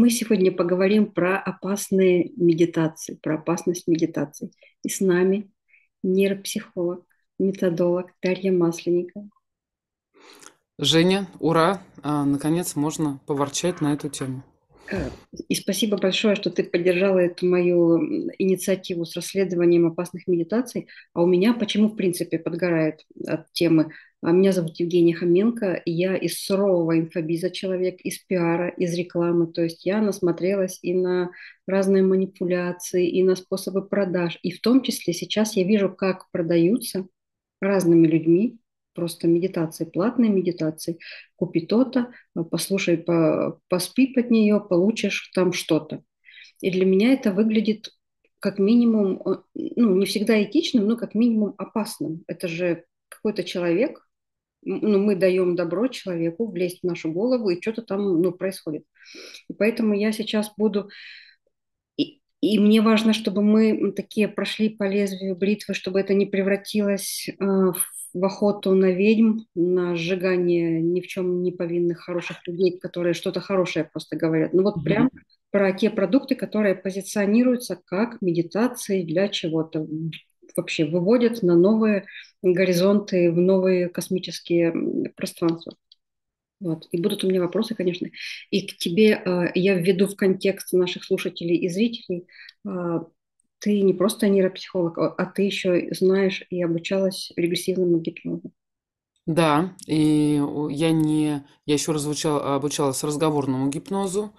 Мы сегодня поговорим про опасные медитации, про опасность медитации. И с нами нейропсихолог, методолог Дарья Масленникова. Женя, ура! А, наконец можно поворчать на эту тему. Э, и спасибо большое, что ты поддержала эту мою инициативу с расследованием опасных медитаций. А у меня почему, в принципе, подгорает от темы а, меня зовут Евгения Хоменко, я из сурового инфобиза человек, из пиара, из рекламы, то есть я насмотрелась и на разные манипуляции, и на способы продаж, и в том числе сейчас я вижу, как продаются разными людьми просто медитации, платные медитации. Купи то-то, а, послушай, по, поспи под нее, получишь там что-то. И для меня это выглядит как минимум, э, ну, не всегда этичным, но как минимум опасным. Это же какой-то человек, ну, мы даем добро человеку влезть в нашу голову, и что-то там ну, происходит. И поэтому я сейчас буду... И, и мне важно, чтобы мы такие прошли по лезвию бритвы, чтобы это не превратилось э, в в охоту на ведьм, на сжигание ни в чем не повинных хороших людей, которые что-то хорошее просто говорят. Ну вот прям про те продукты, которые позиционируются как медитации для чего-то, вообще выводит на новые горизонты, в новые космические пространства. Вот. И будут у меня вопросы, конечно. И к тебе э, я введу в контекст наших слушателей и зрителей. Э, ты не просто нейропсихолог, а, а ты еще знаешь и обучалась регрессивному гипнозу. Да, и я не, я еще раз обучала, обучалась разговорному гипнозу,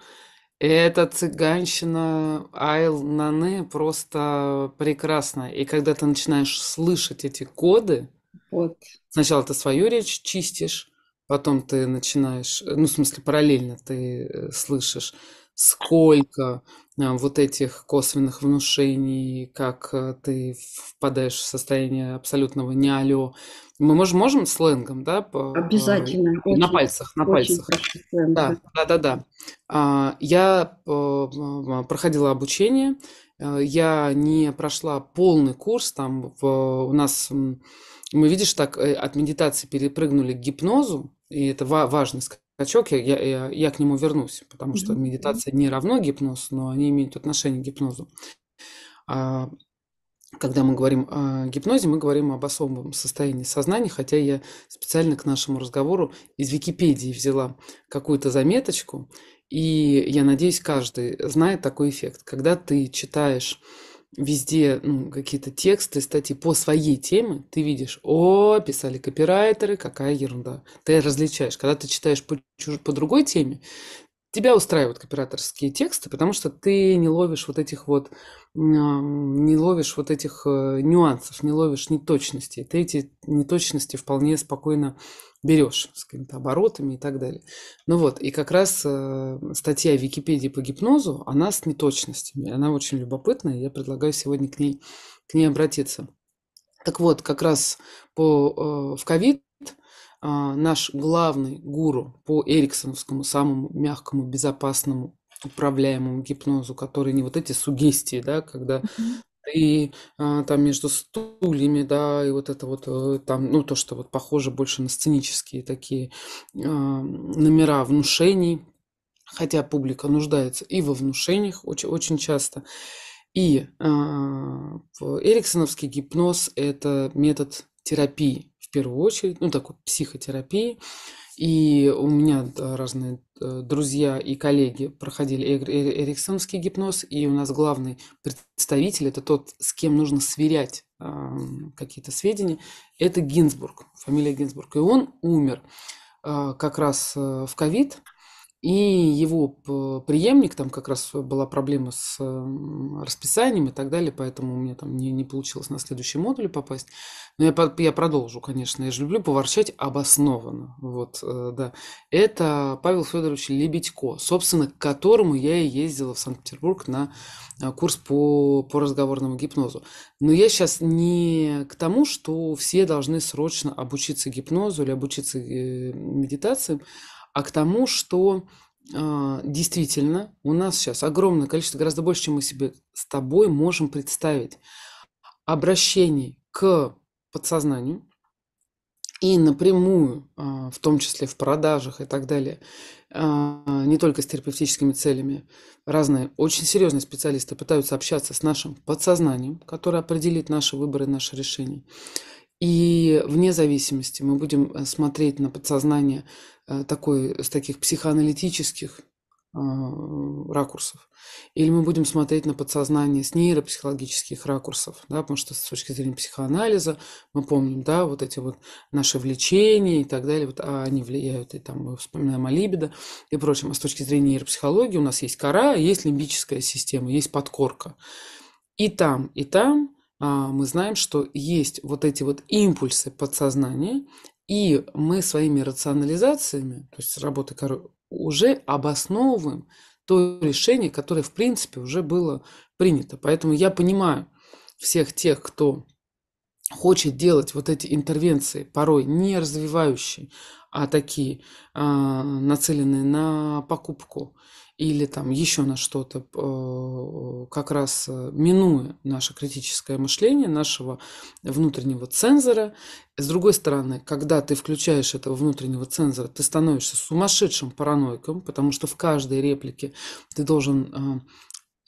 эта цыганщина Айл Нане просто прекрасна. И когда ты начинаешь слышать эти коды, вот. сначала ты свою речь чистишь, потом ты начинаешь, ну, в смысле, параллельно ты э, слышишь сколько а, вот этих косвенных внушений, как э, ты впадаешь в состояние абсолютного не алё. Мы можем, можем сленгом, да? По, а, Обязательно. По, очень, на пальцах, на пальцах. да, да, да, да. А, я э, а, проходила обучение, я не прошла полный курс, там в, у нас, мы, видишь, так э, от медитации перепрыгнули к гипнозу, и это важный скачок, я, я, я к нему вернусь, потому что медитация не равно гипнозу, но они имеют отношение к гипнозу. А, когда мы говорим о гипнозе, мы говорим об особом состоянии сознания, хотя я специально к нашему разговору из Википедии взяла какую-то заметочку, и я надеюсь, каждый знает такой эффект. Когда ты читаешь везде ну, какие-то тексты, статьи по своей теме, ты видишь, о, писали копирайтеры, какая ерунда. Ты различаешь. Когда ты читаешь по, по другой теме, тебя устраивают копираторские тексты, потому что ты не ловишь вот этих вот, не ловишь вот этих э, нюансов, не ловишь неточностей. Ты эти неточности вполне спокойно берешь с какими-то оборотами и так далее. Ну вот, и как раз э, статья Википедии по гипнозу, она с неточностями. Она очень любопытная, я предлагаю сегодня к ней, к ней обратиться. Так вот, как раз по, э, в ковид а, наш главный гуру по эриксоновскому, самому мягкому, безопасному, управляемому гипнозу, который не вот эти сугестии, да, когда ты а, там между стульями, да, и вот это вот э, там, ну, то, что вот похоже больше на сценические такие а, номера внушений, хотя публика нуждается и во внушениях очень, очень часто. И э, эриксоновский гипноз – это метод терапии, первую очередь, ну, такой психотерапии. И у меня разные э, друзья и коллеги проходили эриксонский гипноз, и у нас главный представитель, это тот, с кем нужно сверять какие-то сведения, это Гинзбург, фамилия Гинзбург. И он умер а, как раз э, в ковид, и его преемник, там как раз была проблема с расписанием и так далее, поэтому у меня там не, не получилось на следующий модуль попасть. Но я, я продолжу, конечно. Я же люблю поворчать обоснованно. Вот, э, да. Это Павел Федорович Лебедько, собственно, к которому я и ездила в Санкт-Петербург на э, курс по, по разговорному гипнозу. Но я сейчас не к тому, что все должны срочно обучиться гипнозу или обучиться э, медитациям, а к тому, что а, действительно у нас сейчас огромное количество, гораздо больше, чем мы себе с тобой можем представить, обращений к подсознанию и напрямую, а, в том числе в продажах и так далее, а, не только с терапевтическими целями, разные очень серьезные специалисты пытаются общаться с нашим подсознанием, которое определит наши выборы, наши решения. И вне зависимости мы будем э, смотреть на подсознание э, такой, с таких психоаналитических э, ракурсов. Или мы будем смотреть на подсознание с нейропсихологических ракурсов, да, потому что с точки зрения психоанализа мы помним, да, вот эти вот наши влечения и так далее, вот, а они влияют, и там мы вспоминаем о либидо и прочем. А с точки зрения нейропсихологии у нас есть кора, есть лимбическая система, есть подкорка. И там, и там а, мы знаем, что есть вот эти вот импульсы подсознания, и мы своими рационализациями, то есть работой коры, уже обосновываем то решение, которое в принципе уже было принято. Поэтому я понимаю всех тех, кто хочет делать вот эти интервенции, порой не развивающие, а такие, а, нацеленные на покупку или там еще на что-то, э, как раз э, минуя наше критическое мышление, нашего внутреннего цензора. С другой стороны, когда ты включаешь этого внутреннего цензора, ты становишься сумасшедшим параноиком, потому что в каждой реплике ты должен э,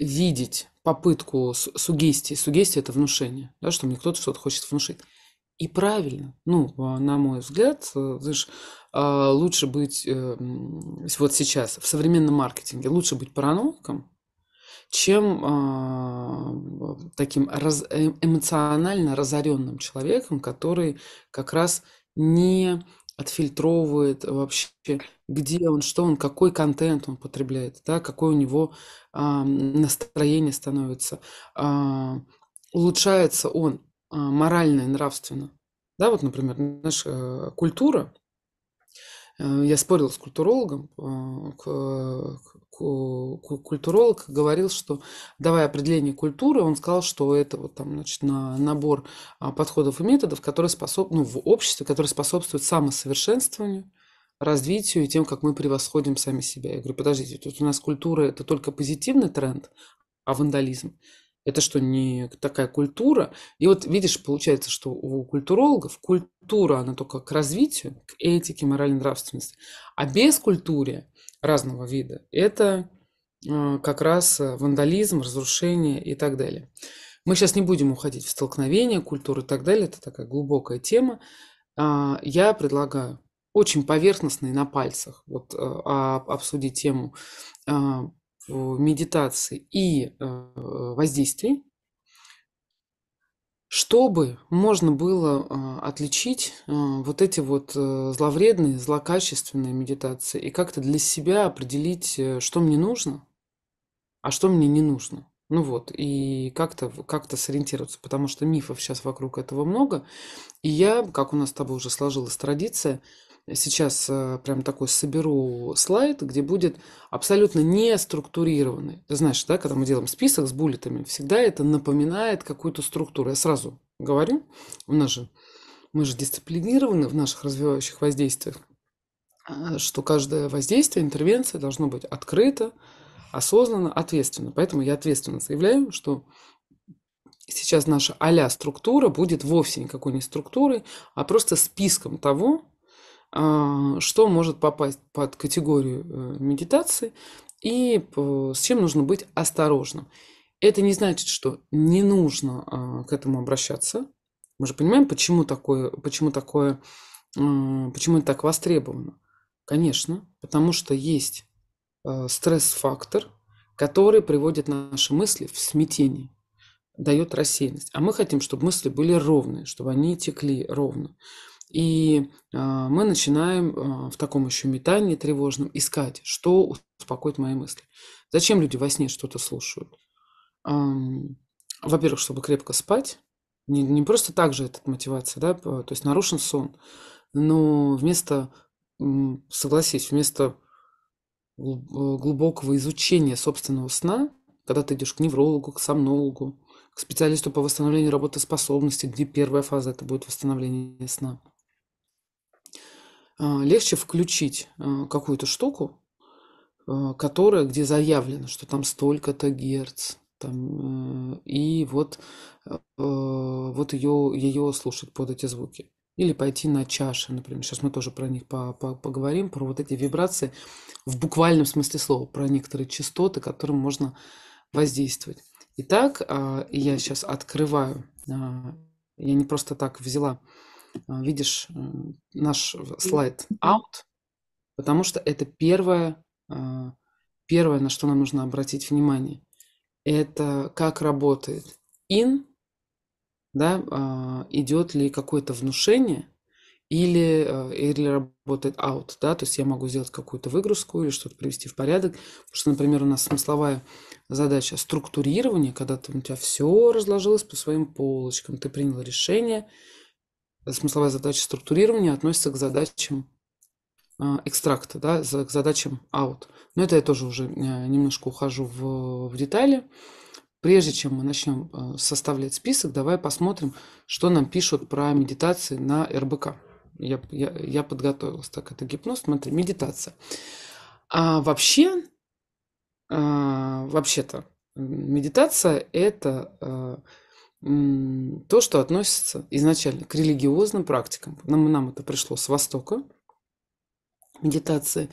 видеть попытку сугестии. Сугестия – это внушение, да, что мне кто-то что-то хочет внушить. И правильно, ну, а, на мой взгляд, э, знаешь, а, лучше быть э, вот сейчас в современном маркетинге, лучше быть параноиком, чем а, таким раз, э, эмоционально разоренным человеком, который как раз не отфильтровывает вообще, где он, что он, какой контент он потребляет, да, какое у него э, настроение становится, э, улучшается он а, морально и нравственно. Да, вот, например, наша э, культура, э, я спорил с культурологом, а, э, культуролог говорил, что давая определение культуры, он сказал, что это вот там, значит, на набор а, подходов и методов, которые способ, ну, в обществе, которые способствуют самосовершенствованию, развитию и тем, как мы превосходим сами себя. Я говорю, подождите, тут у нас культура – это только позитивный тренд, а вандализм это что, не такая культура? И вот видишь, получается, что у культурологов культура, она только к развитию, к этике, моральной нравственности. А без культуры разного вида это э, как раз э, вандализм, разрушение и так далее. Мы сейчас не будем уходить в столкновение культуры и так далее, это такая глубокая тема. А, я предлагаю очень поверхностно и на пальцах вот, э, а, обсудить тему а, медитации и э, воздействий, чтобы можно было а, отличить э, вот эти вот э, зловредные, злокачественные медитации и как-то для себя определить, что мне нужно, а что мне не нужно. Ну вот, и как-то как сориентироваться, потому что мифов сейчас вокруг этого много. И я, как у нас с тобой уже сложилась традиция, сейчас э, прям такой соберу слайд, где будет абсолютно не структурированный. Ты знаешь, да, когда мы делаем список с буллетами, всегда это напоминает какую-то структуру. Я сразу говорю, у нас же, мы же дисциплинированы в наших развивающих воздействиях, а, что каждое воздействие, интервенция должно быть открыто, осознанно, ответственно. Поэтому я ответственно заявляю, что сейчас наша а структура будет вовсе никакой не структурой, а просто списком того, а, что может попасть под категорию э, медитации и с чем нужно быть осторожным. Это не значит, что не нужно а, к этому обращаться. Мы же понимаем, почему такое, почему такое, а, почему это так востребовано. Конечно, потому что есть стресс-фактор, который приводит наши мысли в смятение дает рассеянность. А мы хотим, чтобы мысли были ровные, чтобы они текли ровно. И а, мы начинаем а, в таком еще метании тревожном искать, что успокоит мои мысли. Зачем люди во сне что-то слушают? Во-первых, чтобы крепко спать. Не, не просто так же эта мотивация, да, то есть нарушен сон. Но вместо, согласись, вместо э, глубокого изучения собственного сна, когда ты идешь к неврологу, к сомнологу, к специалисту по восстановлению работоспособности, где первая фаза это будет восстановление сна – а, легче включить а, какую-то штуку, а, которая, где заявлено, что там столько-то герц, там, э, и вот, э, вот ее, ее слушать под эти звуки. Или пойти на чаши, например. Сейчас мы тоже про них по -по поговорим, про вот эти вибрации в буквальном смысле слова, про некоторые частоты, которым можно воздействовать. Итак, я сейчас открываю, я не просто так взяла а, видишь наш слайд out, потому что это первое, а, первое, на что нам нужно обратить внимание. Это как работает in, да, а, идет ли какое-то внушение, или, или работает out, да, то есть я могу сделать какую-то выгрузку или что-то привести в порядок, потому что, например, у нас смысловая задача структурирования, когда ты, у тебя все разложилось по своим полочкам, ты принял решение, смысловая задача структурирования относится к задачам а, экстракта, да, к задачам out. Но это я тоже уже э, немножко ухожу в, в детали. Прежде чем мы начнем э, составлять список, давай посмотрим, что нам пишут про медитации на РБК. Я, я, я подготовилась. Так, это гипноз, смотри, медитация. А вообще, а, вообще-то, медитация – это э, то, что относится изначально к религиозным практикам. Нам, нам это пришло с Востока, медитация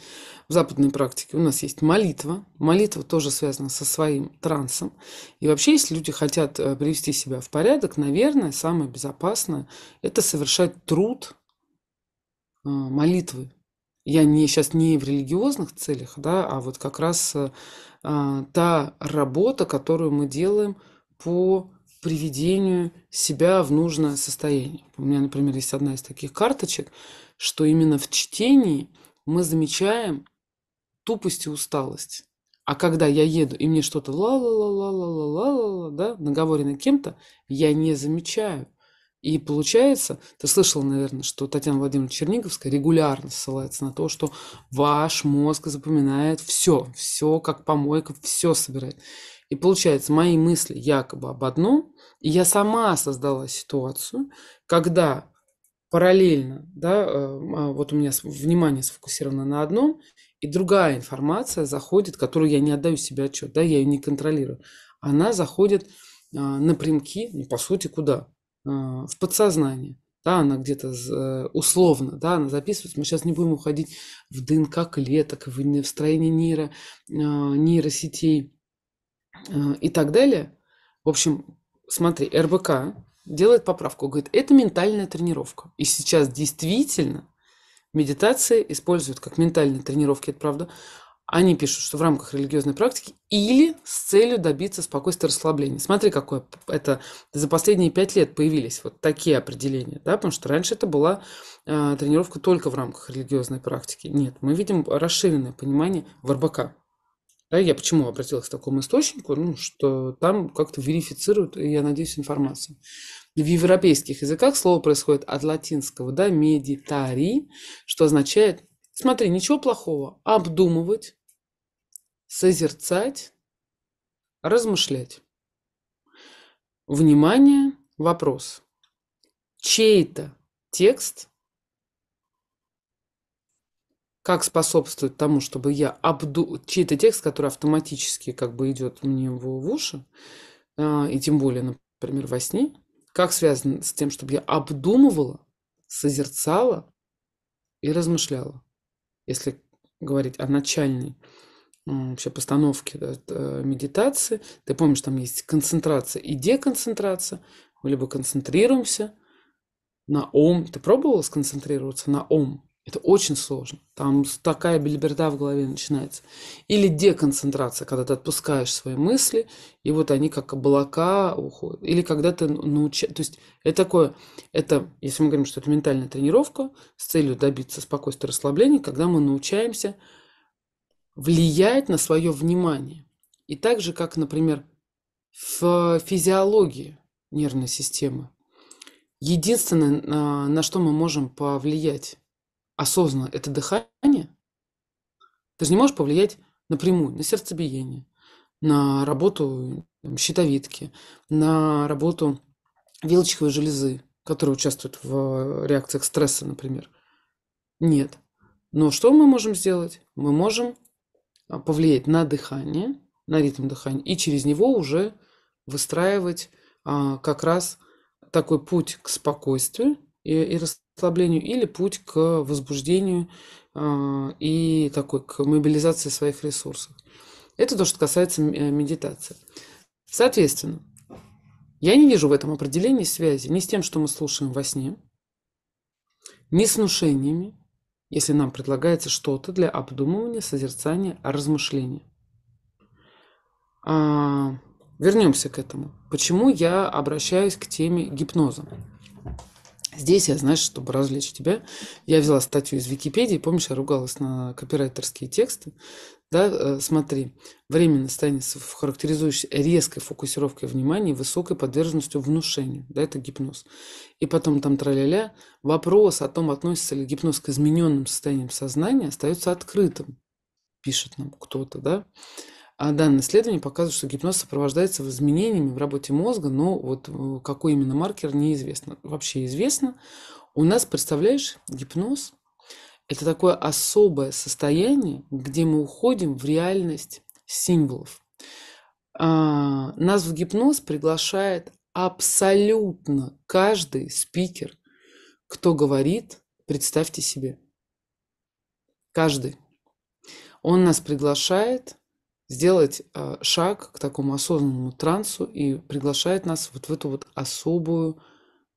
в западной практике. У нас есть молитва. Молитва тоже связана со своим трансом. И вообще, если люди хотят э, привести себя в порядок, наверное, самое безопасное – это совершать труд э, молитвы. Я не, сейчас не в религиозных целях, да, а вот как раз а, та работа, которую мы делаем по приведению себя в нужное состояние. У меня, например, есть одна из таких карточек, что именно в чтении мы замечаем тупость и усталость. А когда я еду, и мне что-то ла-ла-ла-ла-ла-ла-ла, ла, да, наговорено кем-то, я не замечаю. И получается, ты слышал, наверное, что Татьяна Владимировна Черниговская регулярно ссылается на то, что ваш мозг запоминает все, все как помойка, все собирает. И получается, мои мысли якобы об одном, и я сама создала ситуацию, когда параллельно, да, э, а, вот у меня внимание сфокусировано на одном, и другая информация заходит, которую я не отдаю себе отчет, да, я ее не контролирую. Она заходит э, напрямки, ну, по сути, куда? Э, в подсознание. Да, она где-то условно, да, она записывается. Мы сейчас не будем уходить в ДНК клеток, в строение нейро, нейросетей, Э, и так далее. В общем, смотри, РБК делает поправку, говорит, это ментальная тренировка. И сейчас действительно медитации используют как ментальные тренировки, это правда. Они пишут, что в рамках религиозной практики или с целью добиться спокойствия и расслабления. Смотри, какое это за последние пять лет появились вот такие определения, да, потому что раньше это была э, тренировка только в рамках религиозной практики. Нет, мы видим расширенное понимание в РБК. Да, я почему обратилась к такому источнику, ну, что там как-то верифицируют, я надеюсь, информацию. В европейских языках слово происходит от латинского, да, медитари, что означает, смотри, ничего плохого, обдумывать, созерцать, размышлять. Внимание, вопрос. Чей-то текст как способствует тому, чтобы я обду... чей-то текст, который автоматически как бы идет мне в, в уши, э, и тем более, например, во сне, как связано с тем, чтобы я обдумывала, созерцала и размышляла. Если говорить о начальной вообще постановке да, э, медитации. Ты помнишь, там есть концентрация и деконцентрация. Мы либо концентрируемся на ом. Ты пробовала сконцентрироваться на ом? Это очень сложно. Там такая бельберда в голове начинается. Или деконцентрация, когда ты отпускаешь свои мысли, и вот они как облака уходят. Или когда ты научаешь... То есть это такое... Это, если мы говорим, что это ментальная тренировка с целью добиться спокойствия и расслабления, когда мы научаемся влиять на свое внимание. И так же, как, например, в физиологии нервной системы. Единственное, а, на что мы можем повлиять осознанно это дыхание, ты же не можешь повлиять напрямую на сердцебиение, на работу там, щитовидки, на работу вилочковой железы, которая участвует в э, реакциях стресса, например. Нет. Но что мы можем сделать? Мы можем а, повлиять на дыхание, на ритм дыхания, и через него уже выстраивать а, как раз такой путь к спокойствию и, и ослаблению или путь к возбуждению а, и такой к мобилизации своих ресурсов. Это то, что касается э, медитации. Соответственно, я не вижу в этом определении связи ни с тем, что мы слушаем во сне, ни с внушениями, если нам предлагается что-то для обдумывания, созерцания, размышления. А, вернемся к этому. Почему я обращаюсь к теме гипноза? Здесь я, знаешь, чтобы развлечь тебя, я взяла статью из Википедии, помнишь, я ругалась на копирайтерские тексты, да, э, смотри, временное состояние, характеризующееся резкой фокусировкой внимания и высокой подверженностью внушению, да, это гипноз. И потом там траля-ля, вопрос о том, относится ли гипноз к измененным состояниям сознания, остается открытым, пишет нам кто-то, да. А данное исследование показывает, что гипноз сопровождается изменениями в работе мозга, но вот э, какой именно маркер неизвестно. Вообще известно. У нас, представляешь, гипноз – это такое особое состояние, где мы уходим в реальность символов. А, нас в гипноз приглашает абсолютно каждый спикер, кто говорит, представьте себе. Каждый. Он нас приглашает – сделать а, шаг к такому осознанному трансу и приглашает нас вот в эту вот особую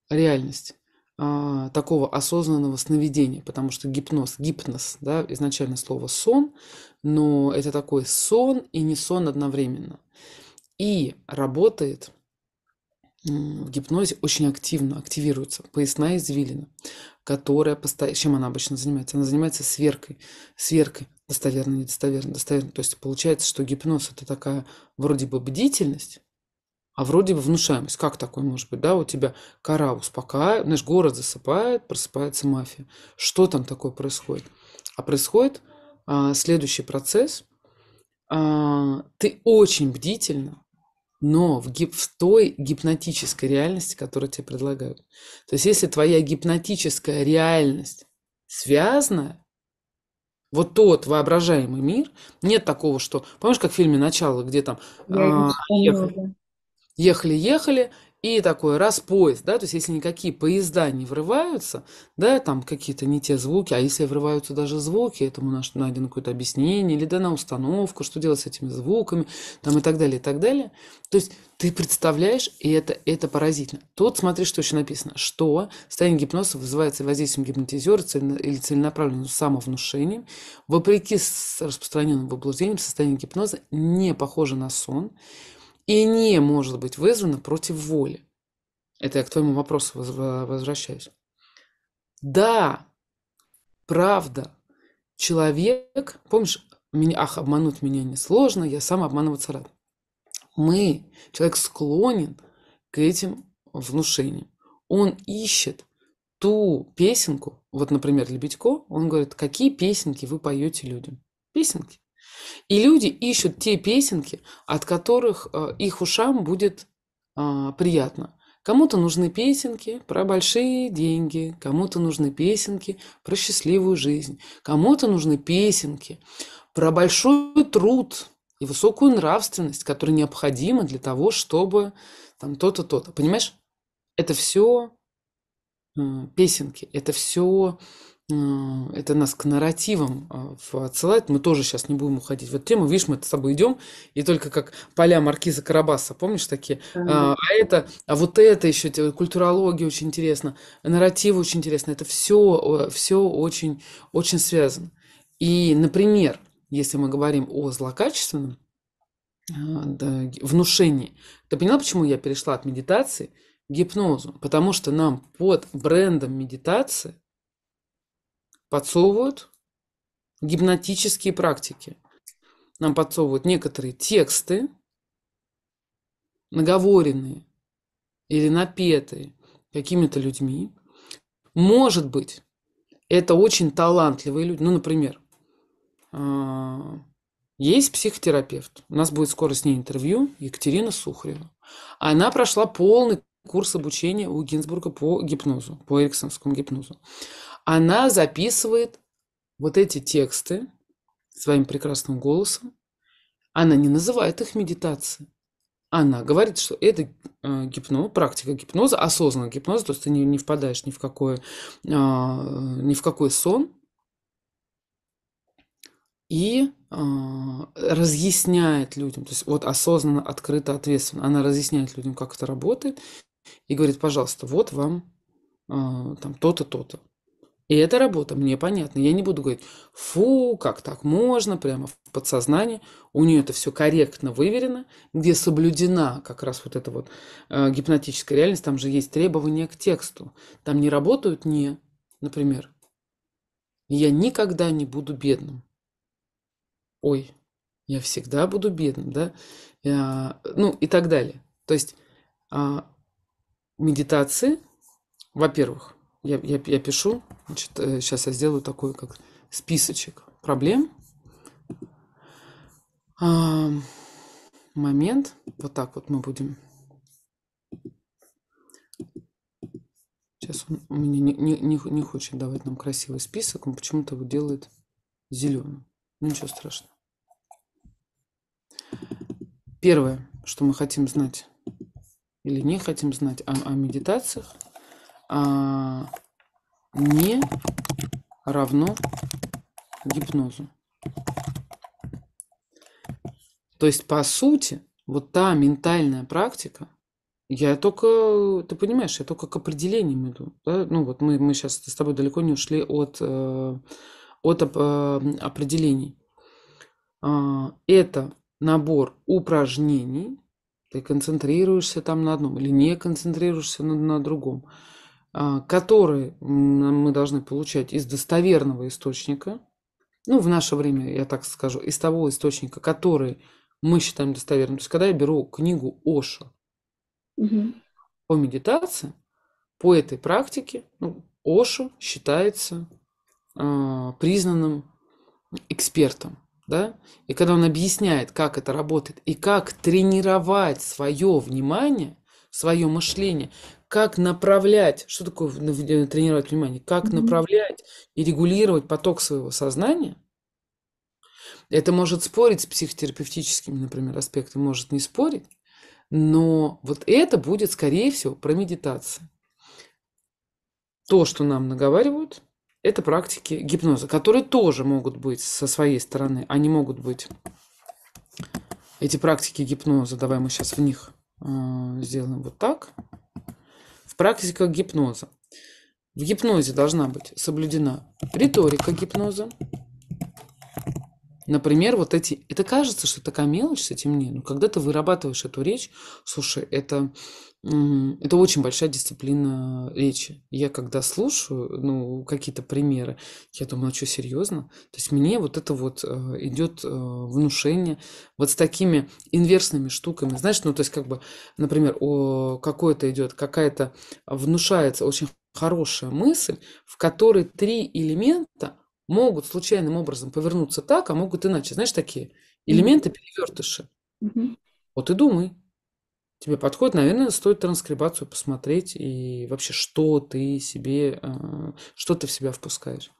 реальность а, такого осознанного сновидения, потому что гипноз, гипноз, да, изначально слово сон, но это такой сон и не сон одновременно. И работает в гипнозе очень активно, активируется поясная извилина, которая постоянно, чем она обычно занимается? Она занимается сверкой, сверкой, достоверно, недостоверно, достоверно. То есть получается, что гипноз это такая вроде бы бдительность, а вроде бы внушаемость. Как такое может быть? Да, у тебя кора успокаивает, знаешь, город засыпает, просыпается мафия. Что там такое происходит? А происходит а, следующий процесс. А, ты очень бдительно, но в, гип, в той гипнотической реальности, которую тебе предлагают. То есть если твоя гипнотическая реальность связана вот тот воображаемый мир, нет такого, что... Помнишь, как в фильме «Начало», где там... А, ехали, ехали, ехали, и такой раз поезд, да, то есть если никакие поезда не врываются, да, там какие-то не те звуки, а если врываются даже звуки, этому наш найдено какое-то объяснение, или дана установка, что делать с этими звуками, там и так далее, и так далее. То есть ты представляешь, и это, это поразительно. Тут смотри, что еще написано, что состояние гипноза вызывается воздействием гипнотизера цельно или целенаправленным самовнушением. Вопреки распространенным заблуждениям, состояние гипноза не похоже на сон, и не может быть вызвано против воли. Это я к твоему вопросу возвращаюсь. Да, правда, человек, помнишь, меня, ах, обмануть меня несложно, я сам обманываться рад. Мы, человек склонен к этим внушениям. Он ищет ту песенку, вот, например, Лебедько, он говорит, какие песенки вы поете людям? Песенки. И люди ищут те песенки, от которых э, их ушам будет а, приятно. Кому-то нужны песенки про большие деньги, кому-то нужны песенки про счастливую жизнь, кому-то нужны песенки про большой труд и высокую нравственность, которая необходима для того, чтобы там то-то, то-то. Понимаешь? Это все э, песенки, это все это нас к нарративам а, отсылает. Мы тоже сейчас не будем уходить Вот эту тему. Видишь, мы с тобой идем, и только как поля маркиза Карабаса, помнишь такие? Mm-hmm. А, это, а вот это еще, культурология очень интересна, нарративы очень интересны. Это все, все очень, очень связано. И, например, если мы говорим о злокачественном а, да, внушении, ты поняла, почему я перешла от медитации к гипнозу? Потому что нам под брендом медитации подсовывают гипнотические практики. Нам подсовывают некоторые тексты, наговоренные или напетые какими-то людьми. Может быть, это очень талантливые люди. Ну, например, а, есть психотерапевт. У нас будет скоро с ней интервью Екатерина Сухарева. Она прошла полный курс обучения у Гинзбурга по гипнозу, по эриксонскому гипнозу она записывает вот эти тексты своим прекрасным голосом. Она не называет их медитацией. Она говорит, что это э, гипноз, практика гипноза, осознанного гипноза, то есть ты не, не впадаешь ни в, какое, а, ни в какой сон. И а, разъясняет людям, то есть вот осознанно, открыто, ответственно. Она разъясняет людям, как это работает, и говорит, пожалуйста, вот вам а, там то-то, то-то. И это работа мне понятно. Я не буду говорить, фу, как так можно, прямо в подсознании. У нее это все корректно выверено, где соблюдена как раз вот эта вот э, гипнотическая реальность. Там же есть требования к тексту. Там не работают не, например, я никогда не буду бедным. Ой, я всегда буду бедным, да? Я, ну и так далее. То есть э, медитации, во-первых, я, я, я пишу, значит, сейчас э, я сделаю такой как списочек проблем. А, момент, вот так вот мы будем. Сейчас он мне не, не, не, не хочет давать нам красивый список, он почему-то его делает зеленым. Ну, ничего страшного. Первое, что мы хотим знать или не хотим знать о, о медитациях – а, не равно гипнозу. То есть, по сути, вот та ментальная практика, я только, ты понимаешь, я только к определениям иду. Да? Ну вот мы, мы сейчас с тобой далеко не ушли от, э, от э, определений. А, это набор упражнений, ты концентрируешься там на одном или не концентрируешься на, на другом. А, который мы должны получать из достоверного источника, ну, в наше время, я так скажу, из того источника, который мы считаем достоверным. То есть, когда я беру книгу Оша угу. по медитации, по этой практике, ну, Оша считается э, признанным экспертом. Да? И когда он объясняет, как это работает, и как тренировать свое внимание, свое мышление, как направлять, что такое э, тренировать внимание, как mm-hmm. направлять и регулировать поток своего сознания, это может спорить с психотерапевтическими, например, аспектами, может не спорить, но вот это будет, скорее всего, про медитацию. То, что нам наговаривают, это практики гипноза, которые тоже могут быть со своей стороны, они могут быть эти практики гипноза, давай мы сейчас в них э, сделаем вот так в практиках гипноза. В гипнозе должна быть соблюдена риторика гипноза, Например, вот эти... Это кажется, что такая мелочь с этим не. Но когда ты вырабатываешь эту речь, слушай, это, это очень большая дисциплина речи. Я когда слушаю, ну, какие-то примеры, я думаю, ну что, серьезно? То есть мне вот это вот э, идет э, внушение вот с такими инверсными штуками. Знаешь, ну, то есть как бы, например, о какое-то идет, какая-то внушается очень хорошая мысль, в которой три элемента – могут случайным образом повернуться так, а могут иначе. Знаешь, такие элементы перевертыши. Угу. Вот и думай. Тебе подходит, наверное, стоит транскрибацию посмотреть и вообще, что ты себе, э, что ты в себя впускаешь.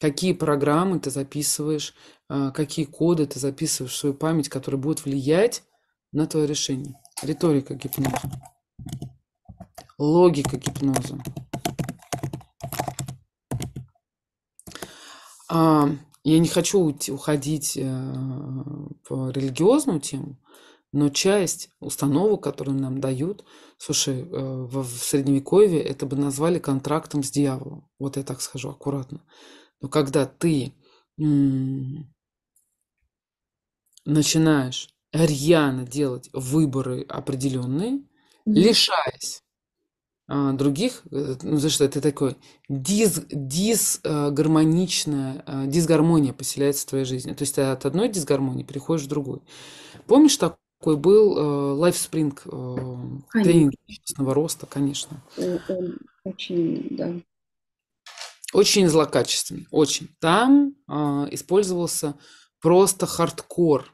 Какие программы ты записываешь, э, какие коды ты записываешь в свою память, которые будут влиять на твое решение. Риторика гипноза. Логика гипноза. А, я не хочу уходить э, в религиозную тему, но часть установок, которые нам дают, слушай, э, в средневековье это бы назвали контрактом с дьяволом. Вот я так скажу аккуратно. Но когда ты начинаешь рьяно делать выборы определенные, лишаясь а, других, э, ну, за что это такой дис, дисгармоничная, э, э, дисгармония поселяется в твоей жизни. То есть ты от одной дисгармонии переходишь в другую. Помнишь, такой был лайфспринг э, эм, тренинг личностного роста, конечно. Очень, да. Очень злокачественный, очень. Там а, использовался просто хардкор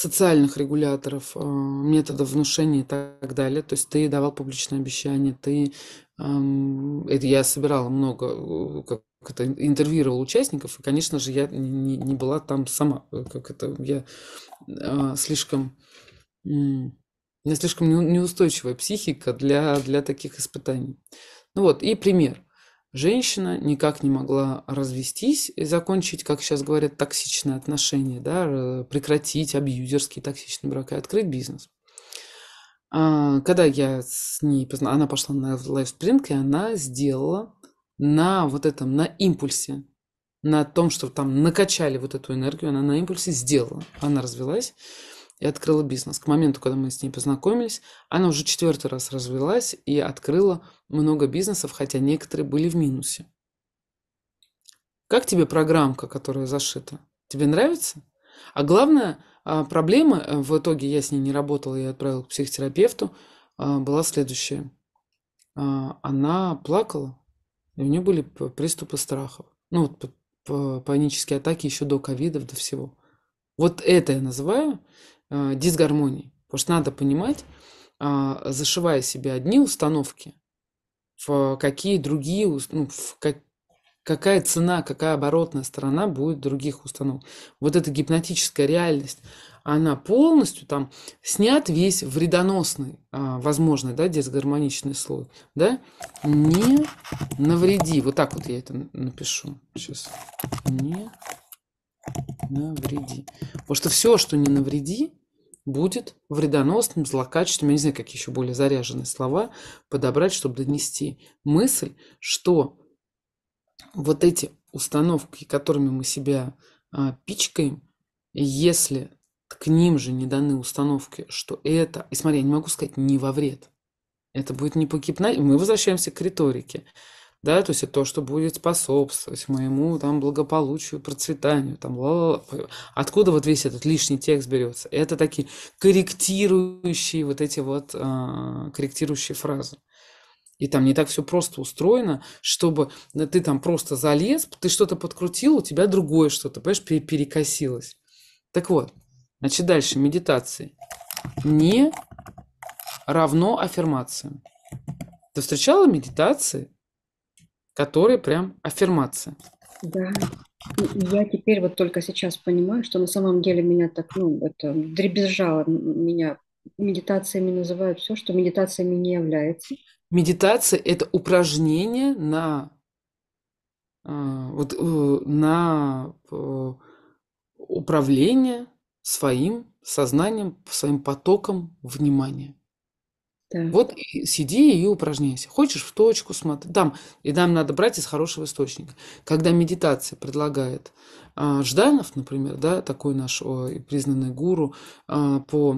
социальных регуляторов, э, методов внушения и так далее. То есть ты давал публичное обещание, ты... Эм, это я собирала много, э, как это, интервьюировала участников, и, конечно же, я не, не была там сама, э, как это, я а, слишком... У меня слишком неустойчивая психика для, для таких испытаний. Ну вот, и пример женщина никак не могла развестись и закончить, как сейчас говорят, токсичные отношения, да, э, прекратить абьюзерский токсичный брак и открыть бизнес. А, когда я с ней позна... она пошла на лайфспринг, и она сделала на вот этом, на импульсе, на том, что там накачали вот эту энергию, она на импульсе сделала. Она развелась и открыла бизнес. К моменту, когда мы с ней познакомились, она уже четвертый раз развелась и открыла много бизнесов, хотя некоторые были в минусе. Как тебе программка, которая зашита? Тебе нравится? А главная проблема, э, в итоге я с ней не работала, я отправила к психотерапевту, а, была следующая. А, она плакала, и у нее были приступы страхов. Ну, вот панические атаки еще до ковидов, до всего. Вот это я называю Э, дисгармонии. Потому что надо понимать, а, зашивая себе одни установки, в какие другие, ну, в как, какая цена, какая оборотная сторона будет других установок. Вот эта гипнотическая реальность, она полностью там снят весь вредоносный, а, возможный, да, дисгармоничный слой, да, не навреди. Вот так вот я это напишу сейчас. Не навреди. Потому что все, что не навреди, будет вредоносным, злокачественным, я не знаю, какие еще более заряженные слова подобрать, чтобы донести мысль, что вот эти установки, которыми мы себя а, пичкаем, если к ним же не даны установки, что это, и смотри, я не могу сказать не во вред, это будет не по мы возвращаемся к риторике, да, то есть это то, что будет способствовать моему там благополучию, процветанию, там, ла -ла -ла. откуда вот весь этот лишний текст берется? Это такие корректирующие вот эти вот а, корректирующие фразы. И там не так все просто устроено, чтобы ты там просто залез, ты что-то подкрутил, у тебя другое что-то, понимаешь, перекосилось. Так вот, значит, дальше медитации. Не равно аффирмациям. Ты встречала медитации, которые прям аффирмация. Да. Я теперь вот только сейчас понимаю, что на самом деле меня так, ну, это дребезжало меня. Медитациями называют все, что медитациями не является. Медитация – это упражнение на, а, вот, э, на э, управление своим сознанием, своим потоком внимания. Так. Вот сиди и упражняйся. Хочешь в точку смотри. Там, и нам надо брать из хорошего источника. Когда медитация предлагает а, Жданов, например, да, такой наш о, признанный гуру а, по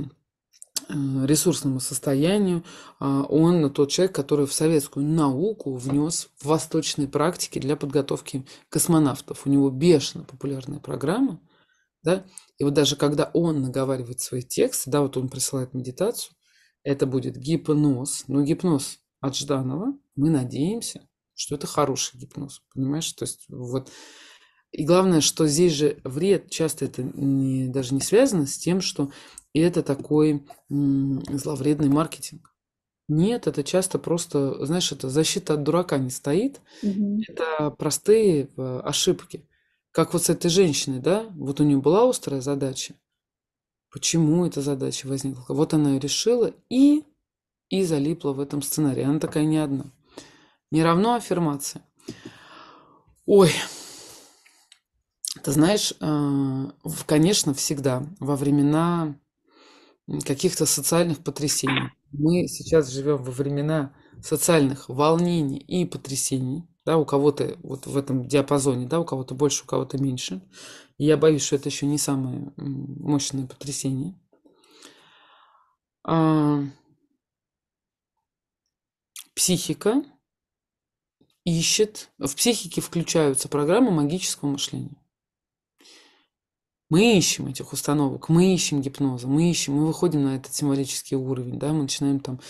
э, ресурсному состоянию, а, он тот человек, который в советскую науку внес в восточные практики для подготовки космонавтов. У него бешено популярная программа, да, и вот даже когда он наговаривает свои тексты, да, вот он присылает медитацию, это будет гипноз. Но ну, гипноз от Жданова, мы надеемся, что это хороший гипноз. Понимаешь? То есть вот... И главное, что здесь же вред, часто это не, даже не связано с тем, что это такой м, зловредный маркетинг. Нет, это часто просто, знаешь, это защита от дурака не стоит. Угу. Это простые э, ошибки. Как вот с этой женщиной, да, вот у нее была острая задача, почему эта задача возникла. Вот она и решила и, и залипла в этом сценарии. Она такая не одна. Не равно аффирмация. Ой, ты знаешь, а, конечно, всегда во времена каких-то социальных потрясений. Мы сейчас живем во времена социальных волнений и потрясений да, у кого-то вот в этом диапазоне, да, у кого-то больше, у кого-то меньше. И я боюсь, что это еще не самое мощное потрясение. А... Психика ищет, в психике включаются программы магического мышления мы ищем этих установок, мы ищем гипноза, мы ищем, мы выходим на этот символический уровень, да, мы начинаем там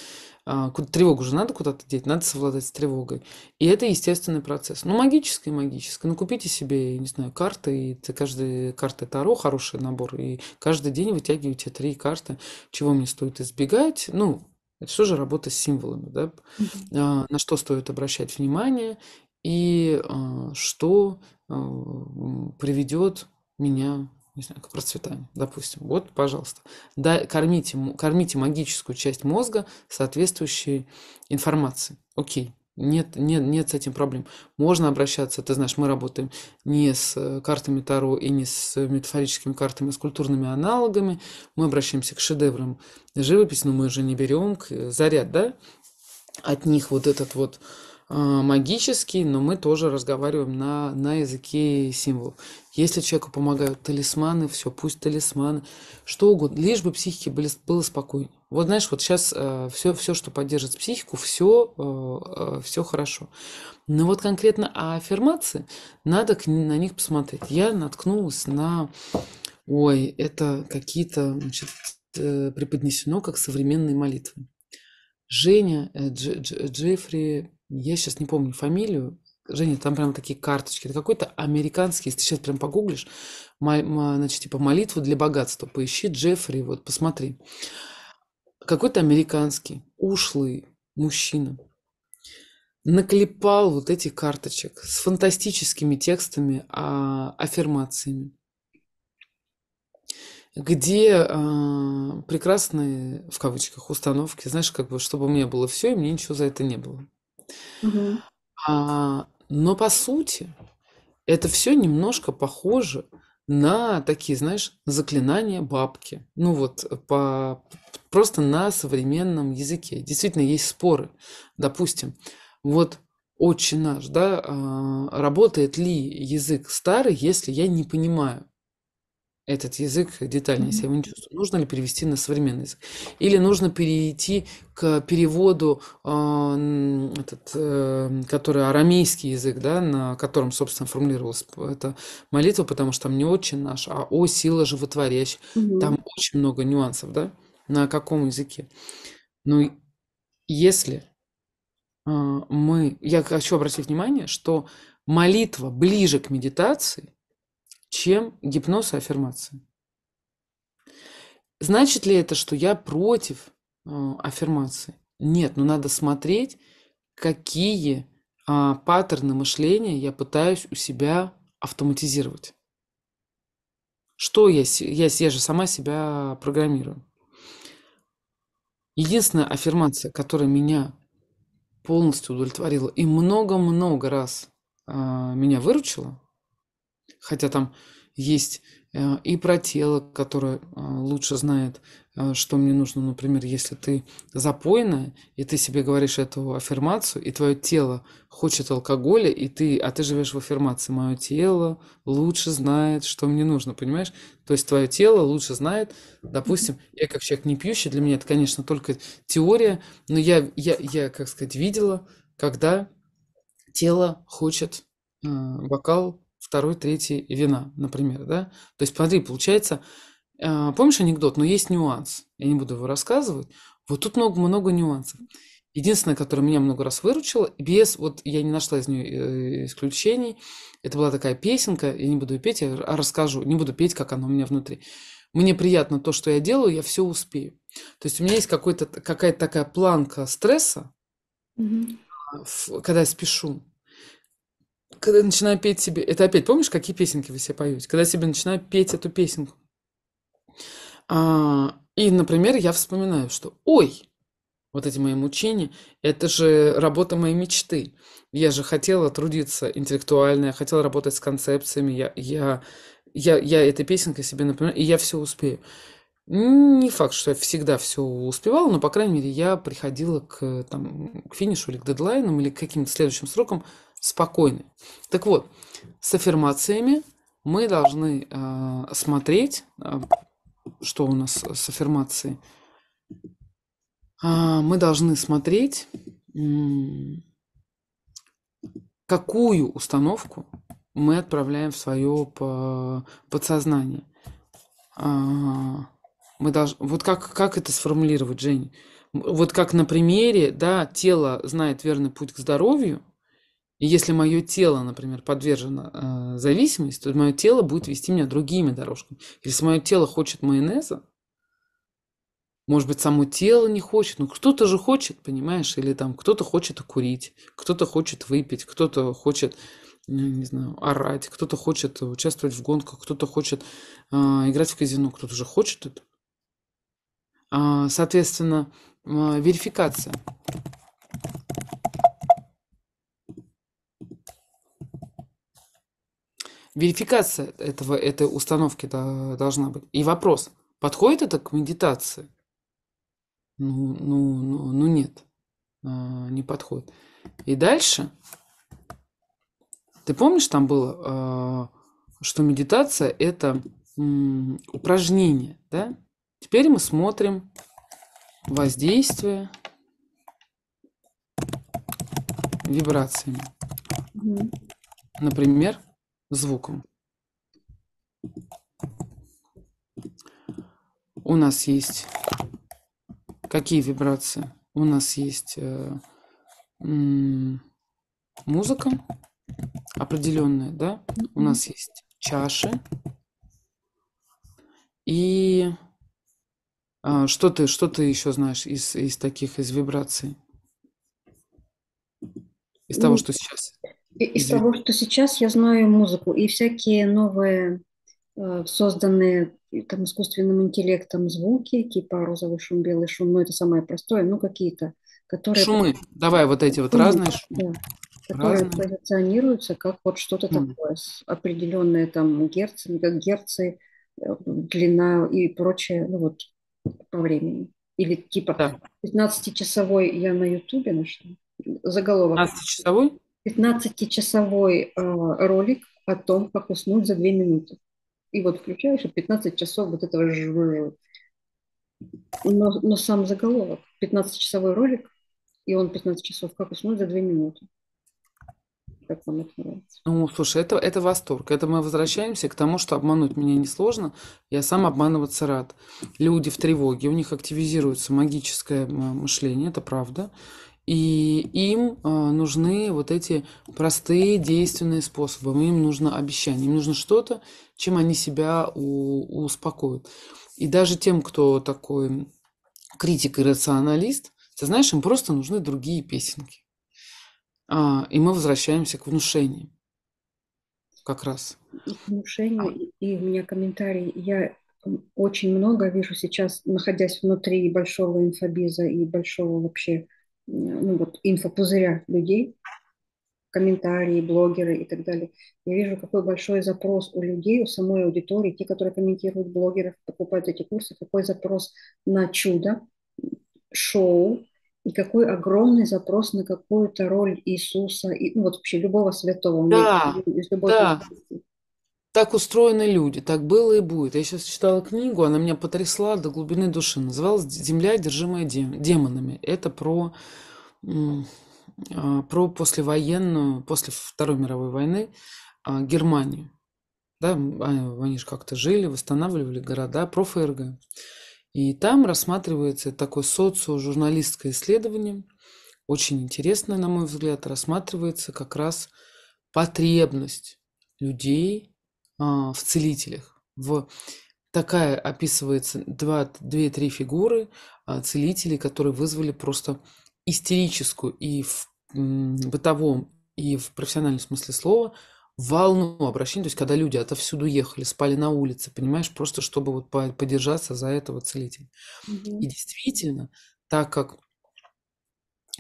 а, куда тревогу же надо куда-то деть, надо совладать с тревогой. И это естественный процесс. Ну, магическое, магическое. Ну, купите себе, не знаю, карты, и ты каждая карта Таро хороший набор, и каждый день вытягивайте три карты, чего мне стоит избегать. Ну, это все же работа с символами, да, mm на что стоит обращать внимание и а, что приведет меня не знаю, к процветанию, допустим. Вот, пожалуйста. Да, кормите, кормите магическую часть мозга соответствующей информацией. Окей. Нет, нет, нет с этим проблем. Можно обращаться, ты знаешь, мы работаем не с э, картами Таро и не с метафорическими картами, а с культурными аналогами. Мы обращаемся к шедеврам живописи, но мы же не берем э, заряд, да? От них вот этот вот а, магический, но мы тоже разговариваем на, на языке символов. Если человеку помогают талисманы, все, пусть талисманы, что угодно, лишь бы психике были, было спокойно. Вот знаешь, вот сейчас э, а, все, все, что поддержит психику, все, э, а, все хорошо. Но вот конкретно о аффирмации надо к, на них посмотреть. Я наткнулась на, ой, это какие-то, значит, э, преподнесено как современные молитвы. Женя, э, Дж, Дж, Джеффри я сейчас не помню фамилию, Женя, там прям такие карточки. Это какой-то американский, если ты сейчас прям погуглишь, мо, значит, типа молитву для богатства. Поищи Джеффри, вот посмотри. Какой-то американский, ушлый мужчина наклепал вот этих карточек с фантастическими текстами, а, аффирмациями, где а, прекрасные, в кавычках, установки, знаешь, как бы, чтобы у меня было все, и мне ничего за это не было. Мгм. А, но по сути это все немножко похоже на такие, знаешь, заклинания бабки. Ну вот э, по просто на современном языке. Действительно есть споры. Допустим, вот Отче наш, да, а, работает ли язык старый, если я не понимаю? этот язык детально, если я его не чувствую. Нужно ли перевести на современный язык? Или нужно перейти к переводу, э, этот, э, который арамейский язык, да, на котором, собственно, формулировалась эта молитва, потому что там не очень наш, а о сила животворящая. Угу. Там очень много нюансов, да, на каком языке. Ну, если э, мы... Я хочу обратить внимание, что молитва ближе к медитации – чем гипноз и аффирмации. Значит ли это, что я против а, аффирмации? Нет, но ну, надо смотреть, какие а, паттерны мышления я пытаюсь у себя автоматизировать. Что я, я, я же сама себя программирую. Единственная аффирмация, которая меня полностью удовлетворила и много-много раз а, меня выручила, Хотя там есть э, и про тело, которое а, лучше знает, а, что мне нужно. Например, если ты запойная, и ты себе говоришь эту аффирмацию, и твое тело хочет алкоголя, и ты, а ты живешь в аффирмации. Мое тело лучше знает, что мне нужно, понимаешь? То есть твое тело лучше знает, допустим, я как человек не пьющий, для меня это, конечно, только теория, но я, я, я как сказать, видела, когда тело хочет э, бокал второй, третий вина, например, да? То есть, смотри, получается, э, помнишь анекдот, но есть нюанс, я не буду его рассказывать, вот тут много-много нюансов. Единственное, которое меня много раз выручило, без, вот я не нашла из нее э, исключений, это была такая песенка, я не буду петь, я расскажу, не буду петь, как она у меня внутри. Мне приятно то, что я делаю, я все успею. То есть у меня есть какой-то, какая-то такая планка стресса, Mm -hmm. когда я спешу когда начинаю петь себе, это опять помнишь, какие песенки вы себе поете? Когда себе начинаю петь эту песенку. А, и, например, я вспоминаю, что ой, вот эти мои мучения, это же работа моей мечты. Я же хотела трудиться интеллектуально, я хотела работать с концепциями, я, я, я, я этой песенкой себе например, и я все успею. Не факт, что я всегда все успевала, но, по крайней мере, я приходила к, там, к финишу или к дедлайнам, или к каким-то следующим срокам – спокойны. Так вот, с аффирмациями мы должны э, смотреть, э, что у нас с аффирмацией. Э, мы должны смотреть, э, какую установку мы отправляем в свое э, подсознание. А, мы должны, вот как, как это сформулировать, Жень? Вот как на примере, да, тело знает верный путь к здоровью – и если мое тело, например, подвержено э, зависимости, то мое тело будет вести меня другими дорожками. Если мое тело хочет майонеза, может быть, само тело не хочет, но ну, кто-то же хочет, понимаешь, или там кто-то хочет курить, кто-то хочет выпить, кто-то хочет, ну, не знаю, орать, кто-то хочет участвовать в гонках, кто-то хочет э, играть в казино, кто-то же хочет это. А, соответственно, э, верификация. верификация этого, этой установки должна быть. И вопрос, подходит это к медитации? Ну, ну, ну, ну нет, а, не подходит. И дальше, ты помнишь, там было, а, что медитация – это упражнение, да? Теперь мы смотрим воздействие вибрациями. Например, звуком. У нас есть какие вибрации? У нас есть э, музыка определенная, да? У нас есть чаши. И э, что ты, что ты еще знаешь из, из таких, из вибраций? Из того, ну, что сейчас и, из Здесь... того, что сейчас я знаю музыку и всякие новые э, созданные э, там искусственным интеллектом звуки, типа розовый шум, белый шум, ну это самое простое, ну какие-то, которые... Шумы, давай вот эти вот шумы, разные шумы. Да, которые разные. позиционируются как вот что-то mm. с определенные там герцами, как герцы, э, длина и прочее, ну вот по времени. Или типа да. 15-часовой я на Ютубе нашла. Заголовок. 15-часовой? 15-часовой э, ролик о том, как уснуть за 2 минуты. И вот включаешь, и 15 часов вот этого жжжж. Э, Но, сам заголовок. 15-часовой ролик, и он 15 часов. Как уснуть за 2 минуты. Как это нравится? Ну, слушай, это, это восторг. Это мы возвращаемся к тому, что обмануть меня несложно. Я сам обманываться рад. Люди в тревоге, у них активизируется магическое мышление, это правда. И им э, нужны вот эти простые действенные способы. Им нужно обещание, им нужно что-то, чем они себя успокоят. И даже тем, кто такой критик и рационалист, ты знаешь, им просто нужны другие песенки. А, и мы возвращаемся к внушениям как раз. Внушение, а. и у меня комментарий. Я очень много вижу сейчас, находясь внутри большого инфобиза и большого вообще ну, вот, инфопузыря людей, комментарии, блогеры и так далее. Я вижу, какой большой запрос у людей, у самой аудитории, те, которые комментируют блогеров, покупают эти курсы, какой запрос на чудо, шоу, и какой огромный запрос на какую-то роль Иисуса, и, ну вот вообще любого святого. Да, из любой да. Позиции. Так устроены люди, так было и будет. Я сейчас читала книгу, она меня потрясла до глубины души. Называлась «Земля, одержимая демонами». Это про, а, про послевоенную, после Второй мировой войны а, Германию. Да, а, они же как-то жили, восстанавливали города, про ФРГ. И там рассматривается такое социо-журналистское исследование, очень интересное, на мой взгляд, рассматривается как раз потребность людей а, в целителях. В такая описывается два, две-три фигуры а, целителей, которые вызвали просто истерическую и в бытовом, и в профессиональном смысле слова волну обращений, то есть когда люди отовсюду ехали, спали на улице, понимаешь, просто чтобы вот подержаться за этого целителя. Угу. И действительно, так как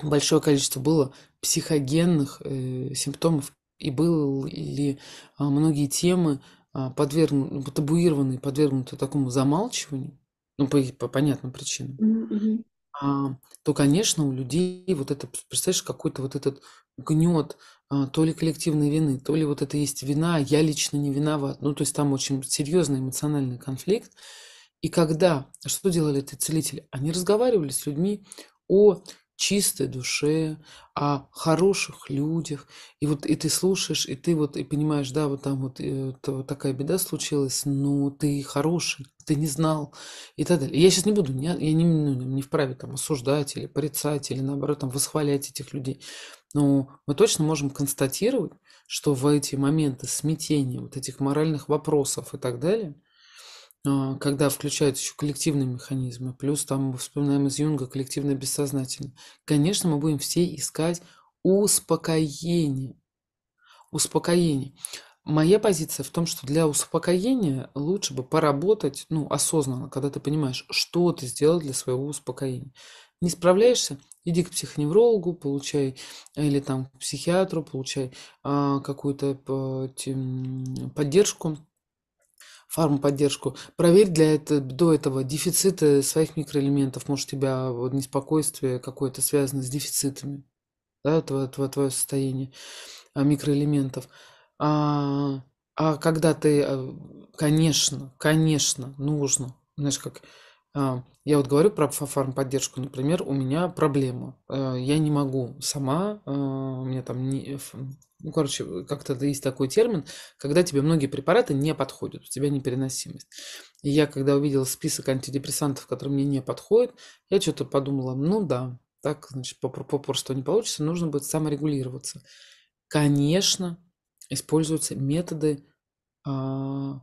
большое количество было психогенных э, симптомов и были а, многие темы а, подвергнуты, табуированы, подвергнуты такому замалчиванию, ну, по, по понятным причинам, mm-hmm. а, то, конечно, у людей вот это, представляешь, какой-то вот этот гнет, а, то ли коллективной вины, то ли вот это есть вина, я лично не виноват. Ну, то есть там очень серьезный эмоциональный конфликт. И когда, что делали эти целители? Они разговаривали с людьми о чистой душе, о хороших людях. И вот и ты слушаешь, и ты вот и понимаешь, да, вот там вот, это, вот такая беда случилась, но ты хороший, ты не знал и так далее. Я сейчас не буду, я, я не, ну, не вправе там осуждать или порицать, или наоборот там восхвалять этих людей. Но мы точно можем констатировать, что в эти моменты смятения, вот этих моральных вопросов и так далее – а, когда включают еще коллективные механизмы, плюс там мы вспоминаем из Юнга коллективное бессознательное. Конечно, мы будем все искать успокоение. Успокоение. Моя позиция в том, что для успокоения лучше бы поработать, ну, осознанно, когда ты понимаешь, что ты сделал для своего успокоения. Не справляешься, иди к психоневрологу, получай, или там к психиатру, получай а, какую-то э, поддержку фармподдержку. Проверь для этого, до этого дефициты своих микроэлементов. Может, у тебя вот неспокойствие какое-то связано с дефицитами. Да, твое, твое, твое состояние а, микроэлементов. А, а когда ты, э, конечно, конечно, нужно, знаешь, как а, я вот говорю про фа- фармподдержку, например, у меня проблема. Э, я не могу сама, э, у меня там не... Ну, короче, э, как-то есть такой термин, когда тебе многие препараты не подходят, у тебя непереносимость. И я, когда увидела список антидепрессантов, которые мне не подходят, я что-то подумала, ну да, так, значит, попр- попорство не получится, нужно будет саморегулироваться. Конечно, используются методы а,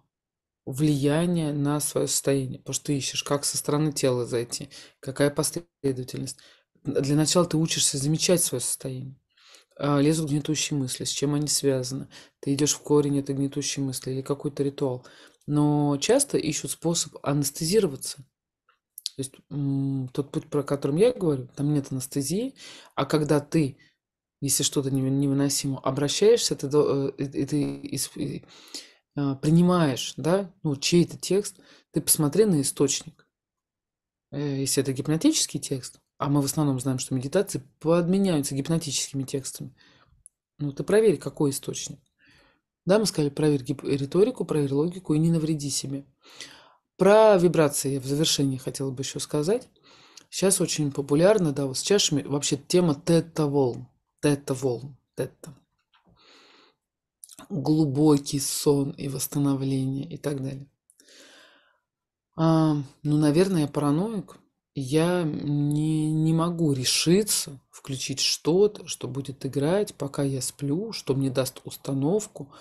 влияние на свое состояние. Потому что ты ищешь, как со стороны тела зайти, какая последовательность. Для начала ты учишься замечать свое состояние. А, лезут гнетущие мысли, с чем они связаны. Ты идешь в корень этой гнетущей мысли или какой-то ритуал. Но часто ищут способ анестезироваться. То есть тот путь, про которым я говорю, там нет анестезии, а когда ты если что-то невыносимо обращаешься, ты, э, и ты а, принимаешь, да, ну, чей-то текст, ты посмотри на источник. Э, если это гипнотический текст, а мы в основном знаем, что медитации подменяются гипнотическими текстами, ну, ты проверь, какой источник. Да, мы сказали, проверь гип- риторику, проверь логику и не навреди себе. Про вибрации я в завершении хотела бы еще сказать. Сейчас очень популярно, да, вот с чашами вообще тема тета-волн. Тета-волн. Тета глубокий сон и восстановление и так далее. А, ну, наверное, я параноик. Я не, не могу решиться включить что-то, что будет играть, пока я сплю, что мне даст установку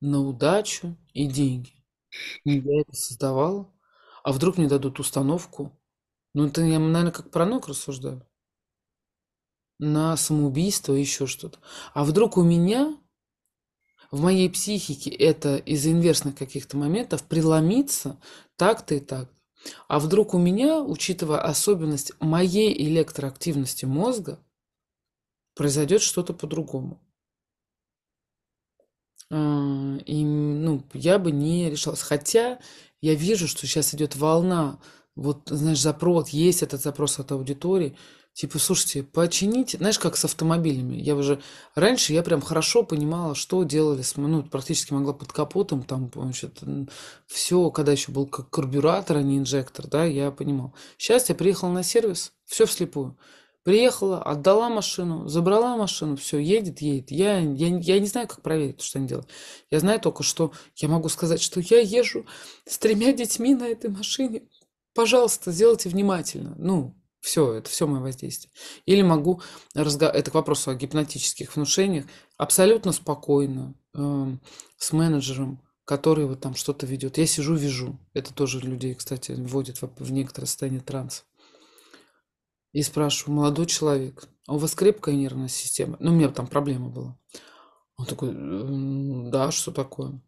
на удачу и деньги. Ну, я это создавала. А вдруг мне дадут установку? Ну, это я, наверное, как параноик рассуждаю. На самоубийство, еще что-то. А вдруг у меня в моей психике это из за инверсных каких-то моментов преломится так-то и так. А вдруг у меня, учитывая особенность моей электроактивности мозга, произойдет что-то по-другому. А, и ну, я бы не решалась. Хотя я вижу, что сейчас идет волна, вот, знаешь, запрос, есть этот запрос от аудитории – Типа, слушайте, починить, знаешь, как с автомобилями. Я уже раньше я прям хорошо понимала, что делали с, ну, практически могла под капотом, там, значит, все, когда еще был как карбюратор, а не инжектор, да, я понимал. Сейчас я приехала на сервис, все вслепую. Приехала, отдала машину, забрала машину, все, едет, едет. Я, я, я не знаю, как проверить, что они делают. Я знаю только, что я могу сказать, что я езжу с тремя детьми на этой машине. Пожалуйста, сделайте внимательно. Ну, все, это все мое воздействие. Или могу, разго... это к вопросу о гипнотических внушениях, абсолютно спокойно э, с менеджером, который вот там что-то ведет. Я сижу, вижу. Это тоже людей, кстати, вводит в, в некоторое состояние транса. И спрашиваю, молодой человек, а у вас крепкая нервная система? Ну, у меня там проблема была. Он такой, да, что такое?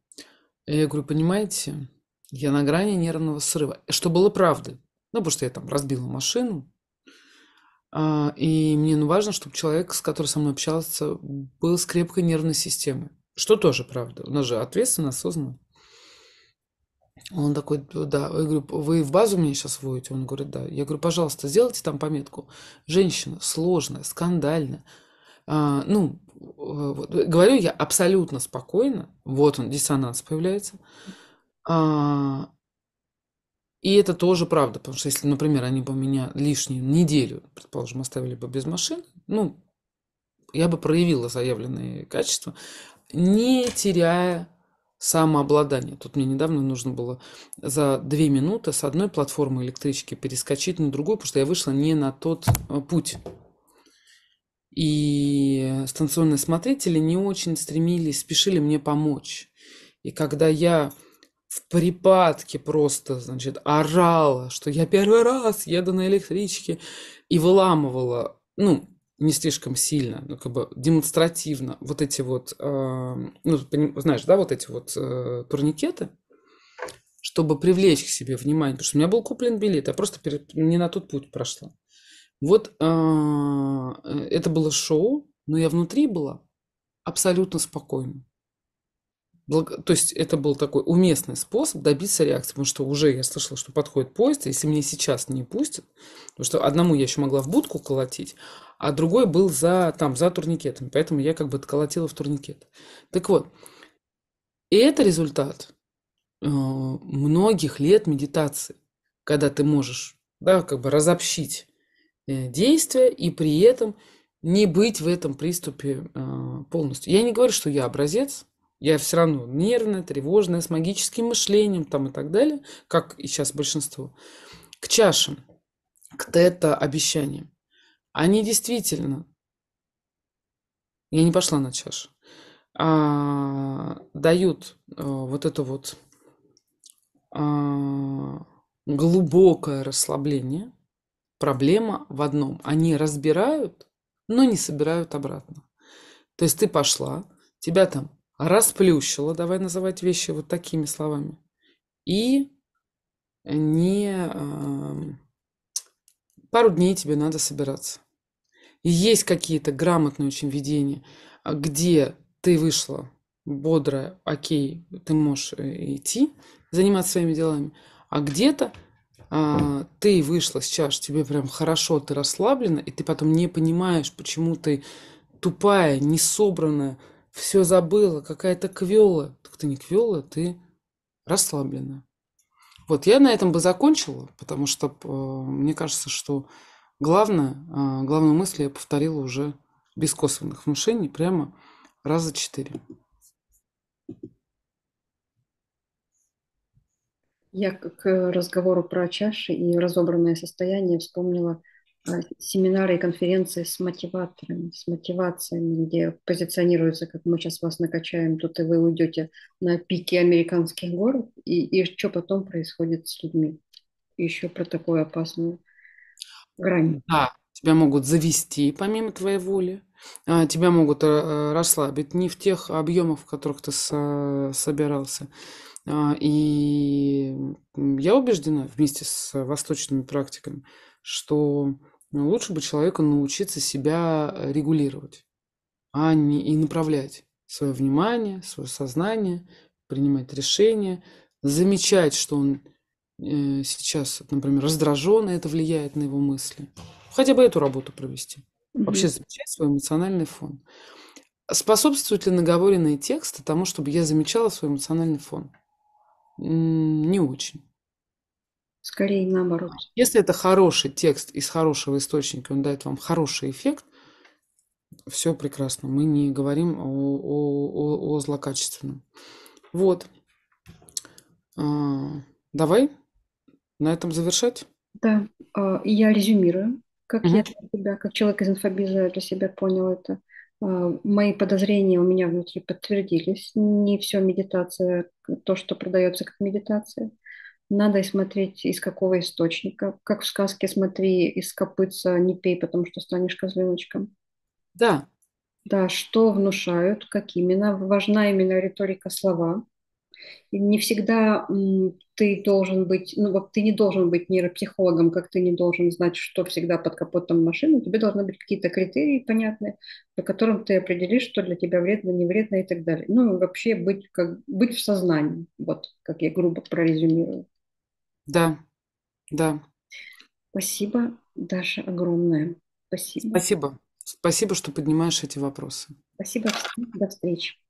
И я говорю, понимаете, я на грани нервного срыва. Что было правдой. Ну, потому что я там разбила машину, а, и мне ну, важно, чтобы человек, с которым со мной общался, был с крепкой нервной системой. Что тоже правда. У нас же ответственно, осознанно. Он такой, да, я говорю, вы в базу меня сейчас вводите? Он говорит, да. Я говорю, пожалуйста, сделайте там пометку. Женщина сложная, скандальная. А, ну, э, вот, э, говорю я абсолютно спокойно. Вот он, диссонанс появляется. А, и это тоже правда, потому что если, например, они бы меня лишнюю неделю, предположим, оставили бы без машины, ну, я бы проявила заявленные качества, не теряя самообладание. Тут мне недавно нужно было за две минуты с одной платформы электрички перескочить на другую, потому что я вышла не на тот э, путь. И станционные смотрители не очень стремились, спешили мне помочь. И когда я в припадке просто, значит, орала, что я первый раз еду на электричке, и выламывала, ну, не слишком сильно, но как бы демонстративно вот эти вот, э, ну, знаешь, да, вот эти вот э, турникеты, чтобы привлечь к себе внимание, потому что у меня был куплен билет, я просто пере... не на тот путь прошла. Вот э, э это было шоу, но я внутри была абсолютно спокойно. То есть это был такой уместный способ добиться реакции, потому что уже я слышала, что подходит поезд, если мне сейчас не пустят, потому что одному я еще могла в будку колотить, а другой был за, там, за турникетом, поэтому я как бы отколотила в турникет. Так вот, и это результат э, многих лет медитации, когда ты можешь да, как бы разобщить э, действия и при этом не быть в этом приступе э, полностью. Я не говорю, что я образец, я все равно нервная, тревожная, с магическим мышлением там и так далее, как и сейчас большинство, к чашам, к тета-обещаниям. Они действительно... Я не пошла на чашу. А, дают а, вот это вот а, глубокое расслабление. Проблема в одном. Они разбирают, но не собирают обратно. То есть ты пошла, тебя там расплющило, давай называть вещи вот такими словами, и не... Эм, пару дней тебе надо собираться. есть какие-то грамотные очень видения, где ты вышла бодрая, окей, ты можешь э, идти, заниматься своими делами, а где-то а, ты вышла с чаш, тебе прям хорошо, ты расслаблена, и ты потом не понимаешь, почему ты тупая, не собранная все забыла, какая-то квела. Так ты не квела, ты расслаблена. Вот я на этом бы закончила, потому что э, мне кажется, что главное, э, главную мысль я повторила уже без косвенных внушений, прямо раза четыре. Я к разговору про чаши и разобранное состояние вспомнила Э, семинары и конференции с мотиваторами, с мотивациями, где позиционируется, как мы сейчас вас накачаем, тут и вы уйдете на пике американских гор, и, и что потом происходит с людьми. Еще про такую опасную грань. Да, тебя могут завести помимо твоей воли, а, тебя могут э, э, расслабить не в тех объемах, в которых ты собирался. А, и я убеждена вместе с восточными практиками, что но ну, лучше бы человеку научиться себя э, регулировать, а не и направлять свое внимание, свое сознание, принимать решения, замечать, что он э, сейчас, например, раздражен, и это влияет на его мысли. Хотя бы эту работу провести. Вообще замечать свой эмоциональный фон. Способствуют ли наговоренные тексты тому, чтобы я замечала свой эмоциональный фон? Не очень. Скорее наоборот. Если это хороший текст из хорошего источника, он дает вам хороший эффект, все прекрасно. Мы не говорим о, о, о, о злокачественном. Вот. А, давай на этом завершать. Да, а, я резюмирую, как угу. я для себя, как человек из инфобиза для себя понял это. А, мои подозрения у меня внутри подтвердились. Не все медитация, то, что продается как медитация надо смотреть из какого источника. Как в сказке «Смотри, из копытца не пей, потому что станешь козленочком». Да. Да, что внушают, как именно. Важна именно риторика слова. И не всегда ты должен быть, ну, вот ты не должен быть нейропсихологом, как ты не должен знать, что всегда под капотом машины. Тебе должны быть какие-то критерии понятные, по которым ты определишь, что для тебя вредно, не вредно и так далее. Ну, вообще быть, как, быть в сознании, вот, как я грубо прорезюмирую. Да, да. Спасибо, Даша, огромное. Спасибо. Спасибо. Спасибо, что поднимаешь эти вопросы. Спасибо. До встречи.